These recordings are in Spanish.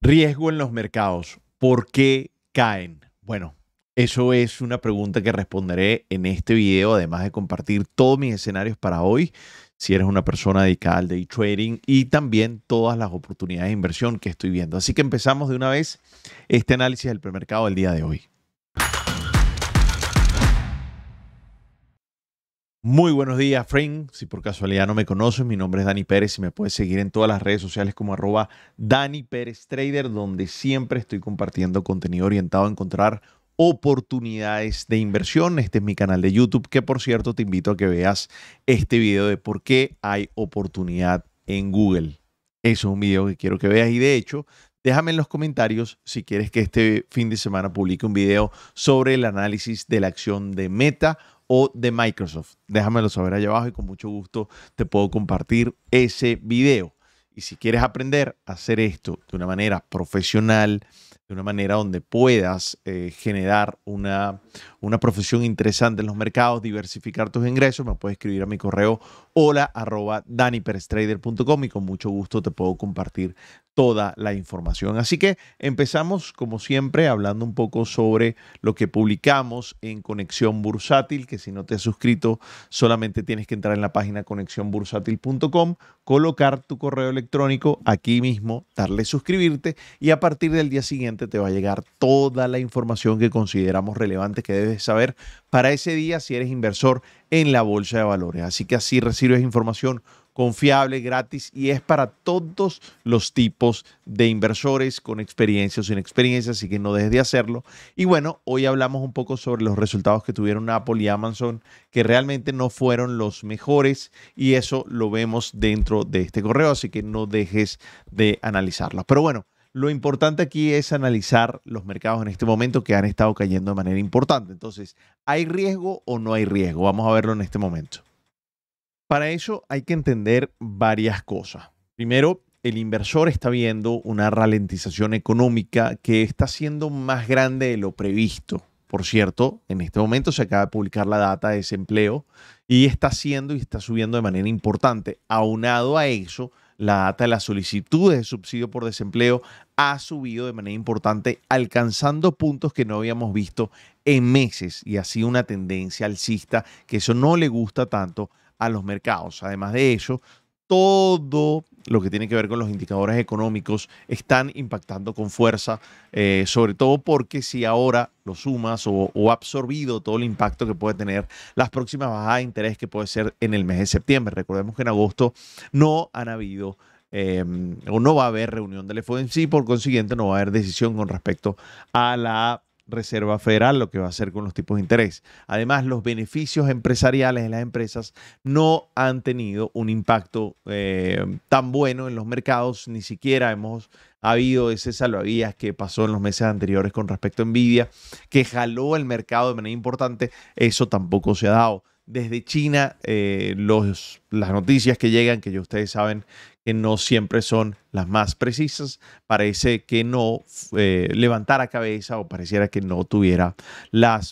Riesgo en los mercados. ¿Por qué caen? Bueno, eso es una pregunta que responderé en este video, además de compartir todos mis escenarios para hoy, si eres una persona dedicada al day trading y también todas las oportunidades de inversión que estoy viendo. Así que empezamos de una vez este análisis del premercado del día de hoy. Muy buenos días, friend. Si por casualidad no me conoces, mi nombre es Dani Pérez y me puedes seguir en todas las redes sociales como arroba Dani Pérez Trader, donde siempre estoy compartiendo contenido orientado a encontrar oportunidades de inversión. Este es mi canal de YouTube, que por cierto te invito a que veas este video de por qué hay oportunidad en Google. Eso es un video que quiero que veas y de hecho Déjame en los comentarios si quieres que este fin de semana publique un video sobre el análisis de la acción de Meta o de Microsoft. Déjamelo saber allá abajo y con mucho gusto te puedo compartir ese video. Y si quieres aprender a hacer esto de una manera profesional, de una manera donde puedas eh, generar una, una profesión interesante en los mercados, diversificar tus ingresos, me puedes escribir a mi correo hola arroba daniperestrader.com y con mucho gusto te puedo compartir toda la información. Así que empezamos, como siempre, hablando un poco sobre lo que publicamos en Conexión Bursátil, que si no te has suscrito, solamente tienes que entrar en la página conexiónbursátil.com colocar tu correo electrónico aquí mismo, darle suscribirte y a partir del día siguiente te va a llegar toda la información que consideramos relevante que debes saber para ese día si eres inversor en la bolsa de valores. Así que así recibes información confiable, gratis y es para todos los tipos de inversores con experiencia o sin experiencia, así que no dejes de hacerlo. Y bueno, hoy hablamos un poco sobre los resultados que tuvieron Apple y Amazon, que realmente no fueron los mejores y eso lo vemos dentro de este correo, así que no dejes de analizarlo Pero bueno. Lo importante aquí es analizar los mercados en este momento que han estado cayendo de manera importante. Entonces, ¿hay riesgo o no hay riesgo? Vamos a verlo en este momento. Para eso hay que entender varias cosas. Primero, el inversor está viendo una ralentización económica que está siendo más grande de lo previsto. Por cierto, en este momento se acaba de publicar la data de desempleo y está siendo y está subiendo de manera importante. Aunado a eso, la data de las solicitudes de subsidio por desempleo ha subido de manera importante, alcanzando puntos que no habíamos visto en meses y ha sido una tendencia alcista que eso no le gusta tanto a los mercados. Además de ello todo lo que tiene que ver con los indicadores económicos están impactando con fuerza, eh, sobre todo porque si ahora lo sumas o, absorbido todo el impacto que puede tener las próximas bajadas de interés que puede ser en el mes de septiembre. Recordemos que en agosto no han habido em, o no va a haber reunión del FOMC, por consiguiente no va a haber decisión con respecto a la Reserva Federal lo que va a hacer con los tipos de interés. Además, los beneficios empresariales de las empresas no han tenido un impacto eh, tan bueno en los mercados, ni siquiera hemos habido ese salvavidas que pasó en los meses anteriores con respecto a Nvidia, que jaló el mercado de manera importante, eso tampoco se ha dado. Desde China, eh, las noticias que llegan, que ya ustedes saben que no siempre son las más precisas, parece que no eh, levantara cabeza o pareciera que no tuviera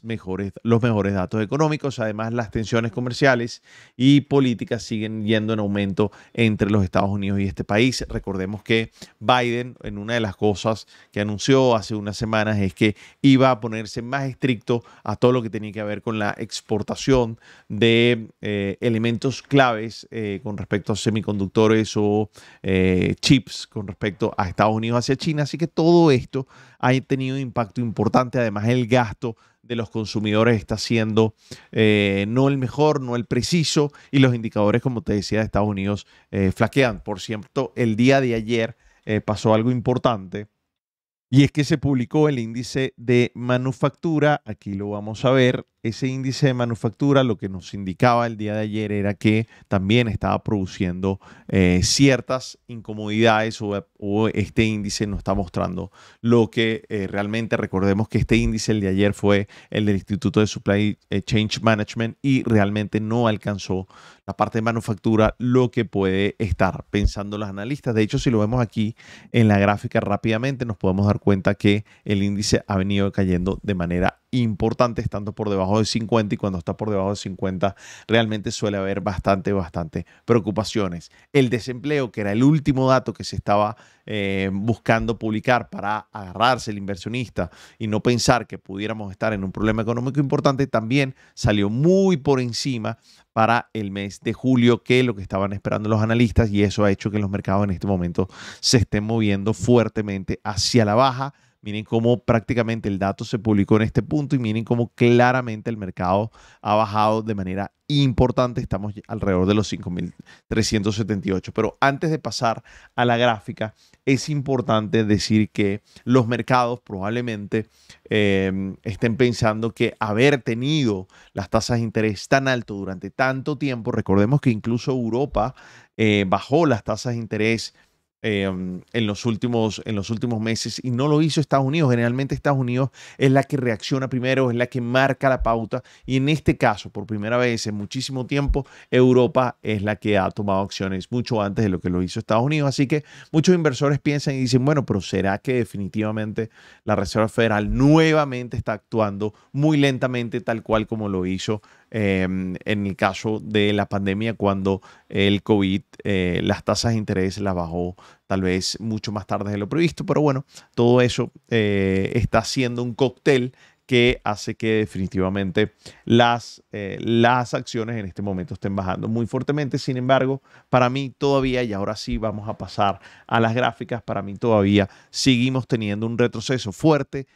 mejores, los mejores datos económicos. Además, las tensiones comerciales y políticas siguen yendo en aumento entre los Estados Unidos y este país. Recordemos que Biden, en una de las cosas que anunció hace unas semanas, es que iba a ponerse más estricto a todo lo que tenía que ver con la exportación de eh, elementos claves eh, con respecto a semiconductores o chips con respecto a Estados Unidos hacia China. Así que todo esto ha tenido un impacto importante. Además, el gasto de los consumidores está siendo eh, no el mejor, no el preciso, y los indicadores, como te decía, de Estados Unidos eh, flaquean. Por cierto, el día de ayer eh, pasó algo importante, y es que se publicó el índice de manufactura, aquí lo vamos a ver, ese índice de manufactura lo que nos indicaba el día de ayer era que también estaba produciendo eh, ciertas incomodidades o, este índice nos está mostrando lo que eh, realmente recordemos que este índice el de ayer fue el del Instituto de Supply eh, Change Management y realmente no alcanzó la parte de manufactura lo que puede estar pensando los analistas. De hecho, si lo vemos aquí en la gráfica rápidamente nos podemos dar cuenta que el índice ha venido cayendo de manera importantes, tanto por debajo de 50 y cuando está por debajo de 50 realmente suele haber bastante, bastante preocupaciones. El desempleo, que era el último dato que se estaba eh, buscando publicar para agarrarse el inversionista y no pensar que pudiéramos estar en un problema económico importante, también salió muy por encima para el mes de julio que lo que estaban esperando los analistas y eso ha hecho que los mercados en este momento se estén moviendo fuertemente hacia la baja Miren cómo prácticamente el dato se publicó en este punto y miren cómo claramente el mercado ha bajado de manera importante. Estamos alrededor de los 5.378. Pero antes de pasar a la gráfica, es importante decir que los mercados probablemente em, estén pensando que haber tenido las tasas de interés tan alto durante tanto tiempo, recordemos que incluso Europa eh, bajó las tasas de interés Em, en, los últimos, en los últimos meses y no lo hizo Estados Unidos. Generalmente Estados Unidos es la que reacciona primero, es la que marca la pauta y en este caso, por primera vez en muchísimo tiempo, Europa es la que ha tomado acciones mucho antes de lo que lo hizo Estados Unidos. Así que muchos inversores piensan y dicen, bueno, pero ¿será que definitivamente la Reserva Federal nuevamente está actuando muy lentamente tal cual como lo hizo Em, en el caso de la pandemia cuando el COVID, eh, las tasas de interés las bajó tal vez mucho más tarde de lo previsto, pero bueno, todo eso eh, está siendo un cóctel que hace que definitivamente las, eh, las acciones en este momento estén bajando muy fuertemente. Sin embargo, para mí todavía, y ahora sí vamos a pasar a las gráficas, para mí todavía seguimos teniendo un retroceso fuerte,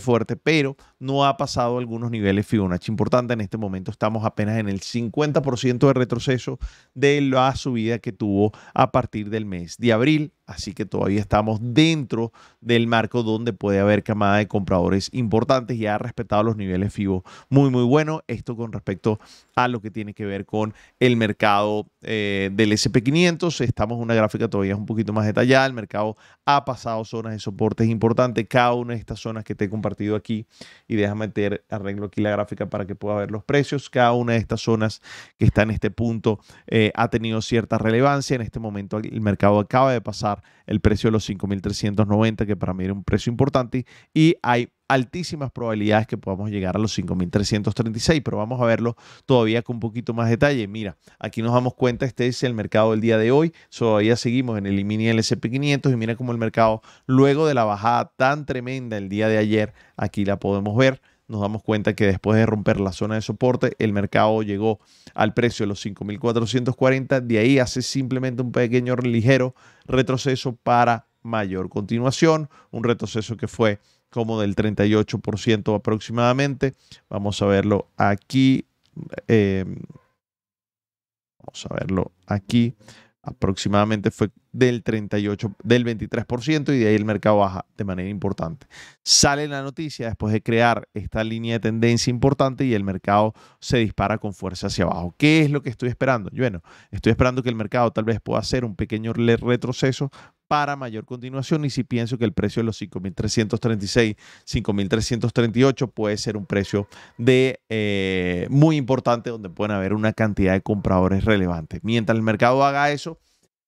fuerte, pero no ha pasado algunos niveles Fibonacci importantes. En este momento estamos apenas en el 50% de retroceso de la subida que tuvo a partir del mes de abril Así que todavía estamos dentro del marco donde puede haber camada de compradores importantes y ha respetado los niveles FIBO. Muy, muy bueno. Esto con respecto a lo que tiene que ver con el mercado eh, del SP500. Estamos en una gráfica todavía un poquito más detallada. El mercado ha pasado zonas de soportes importantes. Cada una de estas zonas que te he compartido aquí, y déjame meter, arreglo aquí la gráfica para que pueda ver los precios. Cada una de estas zonas que está en este punto eh, ha tenido cierta relevancia. En este momento el mercado acaba de pasar el precio de los 5.390, que para mí era un precio importante, y hay altísimas probabilidades que podamos llegar a los 5.336, pero vamos a verlo todavía con un poquito más detalle. Mira, aquí nos damos cuenta, este es el mercado del día de hoy, todavía seguimos en el mini S&P 500 y mira cómo el mercado, luego de la bajada tan tremenda el día de ayer, aquí la podemos ver, nos damos cuenta que después de romper la zona de soporte, el mercado llegó al precio de los 5.440. De ahí hace simplemente un pequeño ligero retroceso para mayor continuación, un retroceso que fue como del 38% aproximadamente. Vamos a verlo aquí. Eh, vamos a verlo aquí aproximadamente fue del 38, del 23% y de ahí el mercado baja de manera importante. Sale la noticia después de crear esta línea de tendencia importante y el mercado se dispara con fuerza hacia abajo. ¿Qué es lo que estoy esperando? Bueno, estoy esperando que el mercado tal vez pueda hacer un pequeño retroceso para mayor continuación y si pienso que el precio de los 5.336, 5.338 puede ser un precio de eh, muy importante donde pueden haber una cantidad de compradores relevantes. Mientras el mercado haga eso,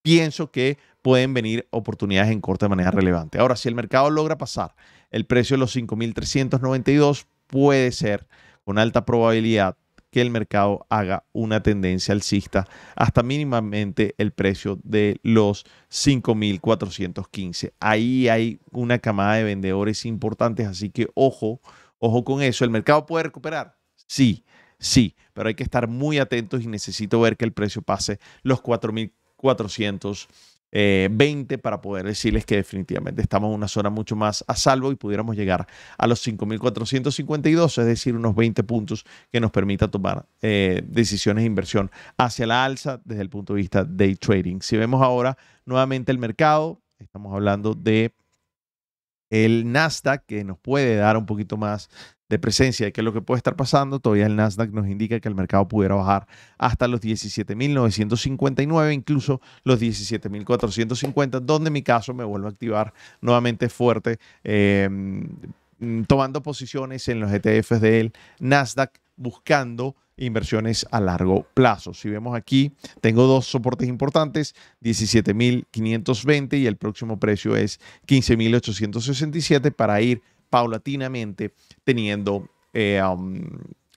pienso que pueden venir oportunidades en corte de manera relevante. Ahora, si el mercado logra pasar el precio de los 5.392, puede ser con alta probabilidad que el mercado haga una tendencia alcista hasta mínimamente el precio de los 5.415. Ahí hay una camada de vendedores importantes, así que ojo, ojo con eso. ¿El mercado puede recuperar? Sí, sí, pero hay que estar muy atentos y necesito ver que el precio pase los 4,415. 20 eh, para poder decirles que definitivamente estamos en una zona mucho más a salvo y pudiéramos llegar a los 5.452, es decir, unos 20 puntos que nos permita tomar eh, decisiones de inversión hacia la alza desde el punto de vista de trading. Si vemos ahora nuevamente el mercado, estamos hablando de el Nasdaq, que nos puede dar un poquito más de presencia de qué es lo que puede estar pasando, todavía el Nasdaq nos indica que el mercado pudiera bajar hasta los 17.959, incluso los 17.450, donde en mi caso me vuelvo a activar nuevamente fuerte, em, tomando posiciones en los ETFs del Nasdaq, buscando inversiones a largo plazo. Si vemos aquí, tengo dos soportes importantes, 17.520 y el próximo precio es 15.867 para ir paulatinamente teniendo eh, um,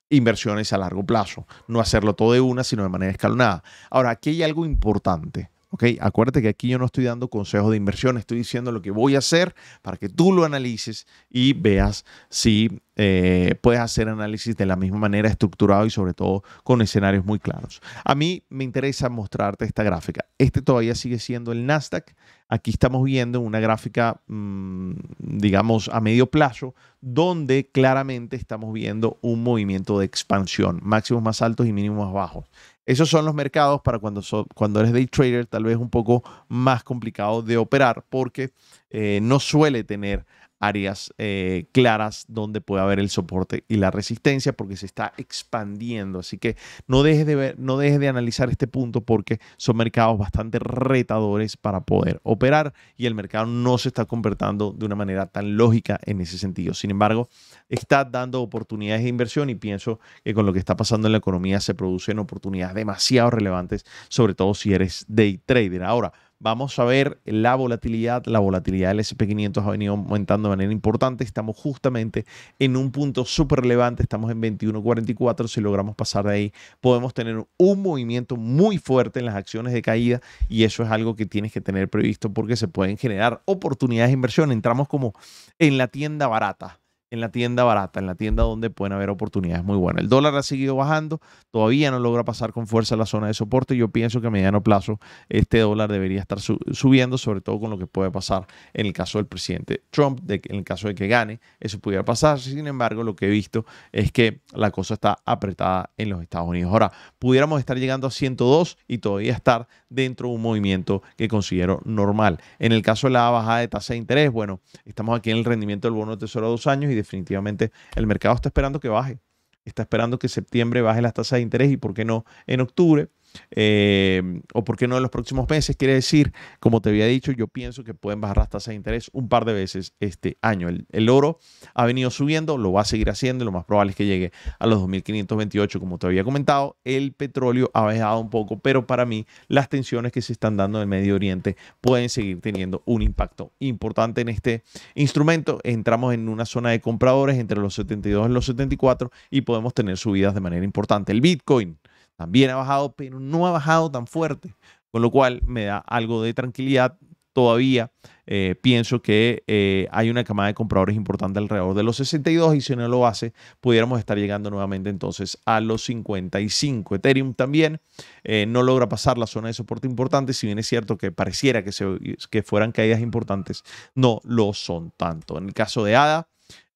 inversiones a largo plazo. No hacerlo todo de una, sino de manera escalonada. Ahora, aquí hay algo importante. ¿ok? Acuérdate que aquí yo no estoy dando consejos de inversión, estoy diciendo lo que voy a hacer para que tú lo analices y veas si eh, puedes hacer análisis de la misma manera estructurado y sobre todo con escenarios muy claros. A mí me interesa mostrarte esta gráfica. Este todavía sigue siendo el Nasdaq. Aquí estamos viendo una gráfica, mm, digamos, a medio plazo, donde claramente estamos viendo un movimiento de expansión, máximos más altos y mínimos más bajos. Esos son los mercados para cuando, cuando eres day trader, tal vez un poco más complicado de operar porque eh, no suele tener áreas eh, claras donde puede haber el soporte y la resistencia porque se está expandiendo. Así que no dejes de ver, no dejes de analizar este punto porque son mercados bastante retadores para poder operar y el mercado no se está comportando de una manera tan lógica en ese sentido. Sin embargo, está dando oportunidades de inversión y pienso que con lo que está pasando en la economía se producen oportunidades demasiado relevantes, sobre todo si eres day trader. Ahora, Vamos a ver la volatilidad. La volatilidad del SP500 ha venido aumentando de manera importante. Estamos justamente en un punto súper relevante. Estamos en 21.44. Si logramos pasar de ahí, podemos tener un movimiento muy fuerte en las acciones de caída y eso es algo que tienes que tener previsto porque se pueden generar oportunidades de inversión. Entramos como en la tienda barata en la tienda barata, en la tienda donde pueden haber oportunidades muy buenas. El dólar ha seguido bajando, todavía no logra pasar con fuerza la zona de soporte. Yo pienso que a mediano plazo este dólar debería estar subiendo, sobre todo con lo que puede pasar en el caso del presidente Trump, de en el caso de que gane, eso pudiera pasar. Sin embargo, lo que he visto es que la cosa está apretada en los Estados Unidos. Ahora, pudiéramos estar llegando a 102 y todavía estar dentro de un movimiento que considero normal. En el caso de la bajada de tasa de interés, bueno, estamos aquí en el rendimiento del bono de tesoro a dos años y definitivamente el mercado está esperando que baje. Está esperando que septiembre baje las tasas de interés y, ¿por qué no?, en octubre. Em, o por qué no en los próximos meses. Quiere decir, como te había dicho, yo pienso que pueden bajar las tasas de interés un par de veces este año. El, el oro ha venido subiendo, lo va a seguir haciendo, lo más probable es que llegue a los 2.528, como te había comentado. El petróleo ha bajado un poco, pero para mí las tensiones que se están dando en el Medio Oriente pueden seguir teniendo un impacto importante en este instrumento. Entramos en una zona de compradores entre los 72 y los 74 y podemos tener subidas de manera importante. El Bitcoin también ha bajado, pero no ha bajado tan fuerte, con lo cual me da algo de tranquilidad. Todavía eh, pienso que eh, hay una camada de compradores importante alrededor de los 62 y si no lo hace, pudiéramos estar llegando nuevamente entonces a los 55. Ethereum también eh, no logra pasar la zona de soporte importante, si bien es cierto que pareciera que, se, que fueran caídas importantes, no lo son tanto. En el caso de ADA,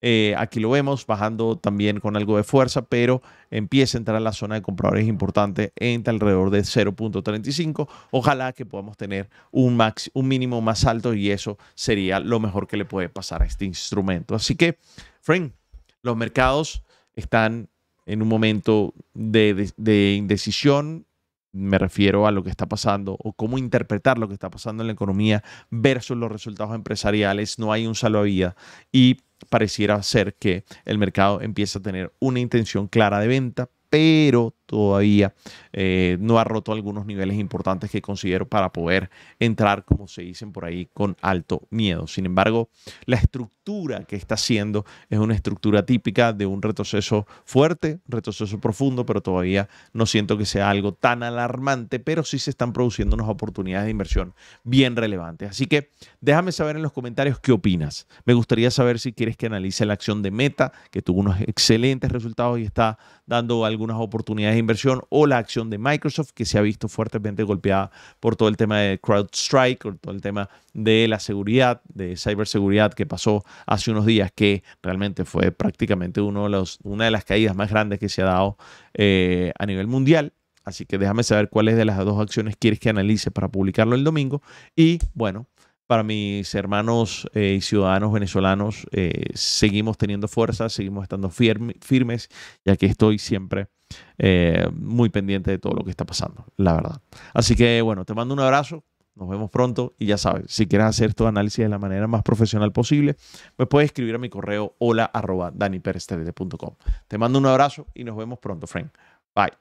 eh, aquí lo vemos bajando también con algo de fuerza, pero empieza a entrar a la zona de compradores importante entre alrededor de 0.35. Ojalá que podamos tener un, max, un mínimo más alto y eso sería lo mejor que le puede pasar a este instrumento. Así que, friend, los mercados están en un momento de, indecisión, me refiero a lo que está pasando o cómo interpretar lo que está pasando en la economía versus los resultados empresariales. No hay un salvavidas. Y pareciera ser que el mercado empieza a tener una intención clara de venta, pero todavía eh, no ha roto algunos niveles importantes que considero para poder entrar, como se dicen por ahí, con alto miedo. Sin embargo, la estructura que está haciendo es una estructura típica de un retroceso fuerte, retroceso profundo, pero todavía no siento que sea algo tan alarmante, pero sí se están produciendo unas oportunidades de inversión bien relevantes. Así que déjame saber en los comentarios qué opinas. Me gustaría saber si quieres que analice la acción de Meta, que tuvo unos excelentes resultados y está dando algunas oportunidades inversión o la acción de Microsoft, que se ha visto fuertemente golpeada por todo el tema de CrowdStrike, por todo el tema de la seguridad, de ciberseguridad que pasó hace unos días, que realmente fue prácticamente una de las caídas más grandes que se ha dado eh, a nivel mundial. Así que déjame saber cuáles de las dos acciones quieres que analice para publicarlo el domingo. Y bueno, para mis hermanos eh, y ciudadanos venezolanos, eh, seguimos teniendo fuerza, seguimos estando firmes, ya que estoy siempre eh, muy pendiente de todo lo que está pasando, la verdad. Así que bueno, te mando un abrazo. Nos vemos pronto y ya sabes, si quieres hacer tu análisis de la manera más profesional posible, pues puedes escribir a mi correo hola arroba puntocom. Te mando un abrazo y nos vemos pronto, friend. Bye.